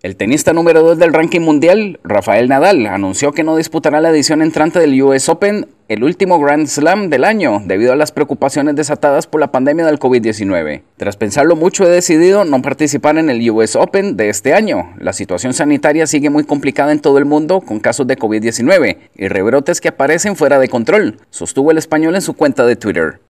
El tenista número 2 del ranking mundial, Rafael Nadal, anunció que no disputará la edición entrante del US Open, el último Grand Slam del año, debido a las preocupaciones desatadas por la pandemia del COVID-19. Tras pensarlo mucho, he decidido no participar en el US Open de este año. La situación sanitaria sigue muy complicada en todo el mundo con casos de COVID-19 y rebrotes que aparecen fuera de control, sostuvo el español en su cuenta de Twitter.